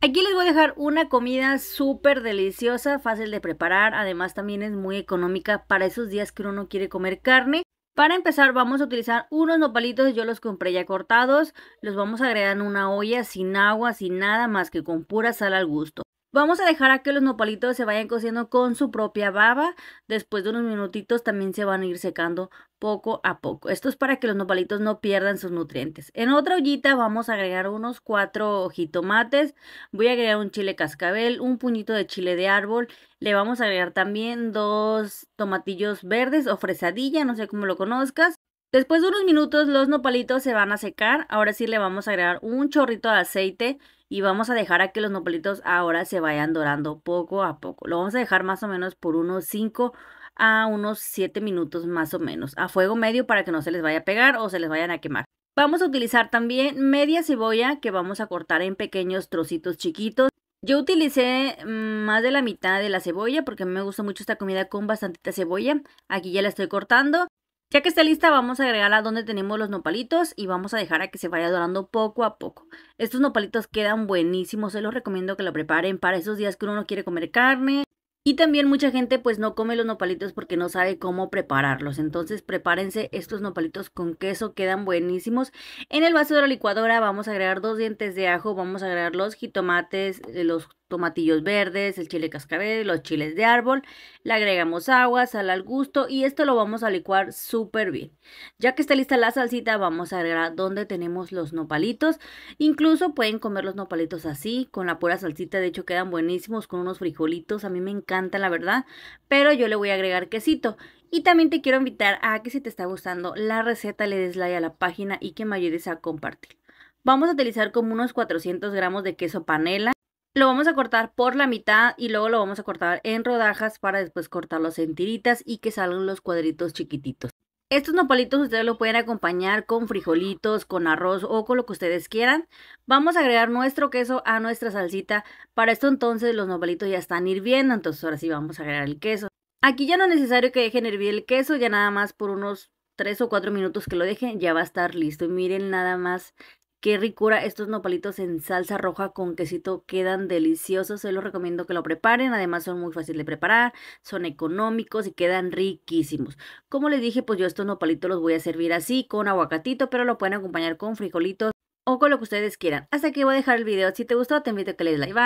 Aquí les voy a dejar una comida súper deliciosa, fácil de preparar, además también es muy económica para esos días que uno no quiere comer carne. Para empezar vamos a utilizar unos nopalitos, yo los compré ya cortados, los vamos a agregar en una olla sin agua, sin nada más que con pura sal al gusto. Vamos a dejar a que los nopalitos se vayan cociendo con su propia baba. Después de unos minutitos también se van a ir secando poco a poco. Esto es para que los nopalitos no pierdan sus nutrientes. En otra ollita vamos a agregar unos cuatro jitomates. Voy a agregar un chile cascabel, un puñito de chile de árbol. Le vamos a agregar también dos tomatillos verdes o fresadilla, no sé cómo lo conozcas. Después de unos minutos los nopalitos se van a secar. Ahora sí le vamos a agregar un chorrito de aceite y vamos a dejar a que los nopalitos ahora se vayan dorando poco a poco. Lo vamos a dejar más o menos por unos 5 a unos 7 minutos más o menos a fuego medio para que no se les vaya a pegar o se les vayan a quemar. Vamos a utilizar también media cebolla que vamos a cortar en pequeños trocitos chiquitos. Yo utilicé mm, más de la mitad de la cebolla porque me gusta mucho esta comida con bastantita cebolla. Aquí ya la estoy cortando. Ya que está lista, vamos a agregar a donde tenemos los nopalitos y vamos a dejar a que se vaya dorando poco a poco. Estos nopalitos quedan buenísimos, se los recomiendo que lo preparen para esos días que uno no quiere comer carne. Y también mucha gente pues no come los nopalitos porque no sabe cómo prepararlos. Entonces prepárense estos nopalitos con queso, quedan buenísimos. En el vaso de la licuadora vamos a agregar dos dientes de ajo, vamos a agregar los jitomates, eh, los tomatillos verdes, el chile cascabel, los chiles de árbol, le agregamos agua, sal al gusto y esto lo vamos a licuar súper bien. Ya que está lista la salsita vamos a agregar donde tenemos los nopalitos, incluso pueden comer los nopalitos así, con la pura salsita, de hecho quedan buenísimos con unos frijolitos, a mí me encantan la verdad, pero yo le voy a agregar quesito. Y también te quiero invitar a que si te está gustando la receta le des like a la página y que me ayudes a compartir. Vamos a utilizar como unos 400 gramos de queso panela. Lo vamos a cortar por la mitad y luego lo vamos a cortar en rodajas para después cortarlos en tiritas y que salgan los cuadritos chiquititos. Estos nopalitos ustedes lo pueden acompañar con frijolitos, con arroz o con lo que ustedes quieran. Vamos a agregar nuestro queso a nuestra salsita. Para esto entonces los nopalitos ya están hirviendo, entonces ahora sí vamos a agregar el queso. Aquí ya no es necesario que dejen hervir el queso, ya nada más por unos 3 o 4 minutos que lo dejen ya va a estar listo. Y miren nada más Qué ricura estos nopalitos en salsa roja con quesito, quedan deliciosos, se los recomiendo que lo preparen, además son muy fáciles de preparar, son económicos y quedan riquísimos. Como les dije, pues yo estos nopalitos los voy a servir así, con aguacatito, pero lo pueden acompañar con frijolitos o con lo que ustedes quieran. Hasta aquí voy a dejar el video, si te gustó te invito a que le des like,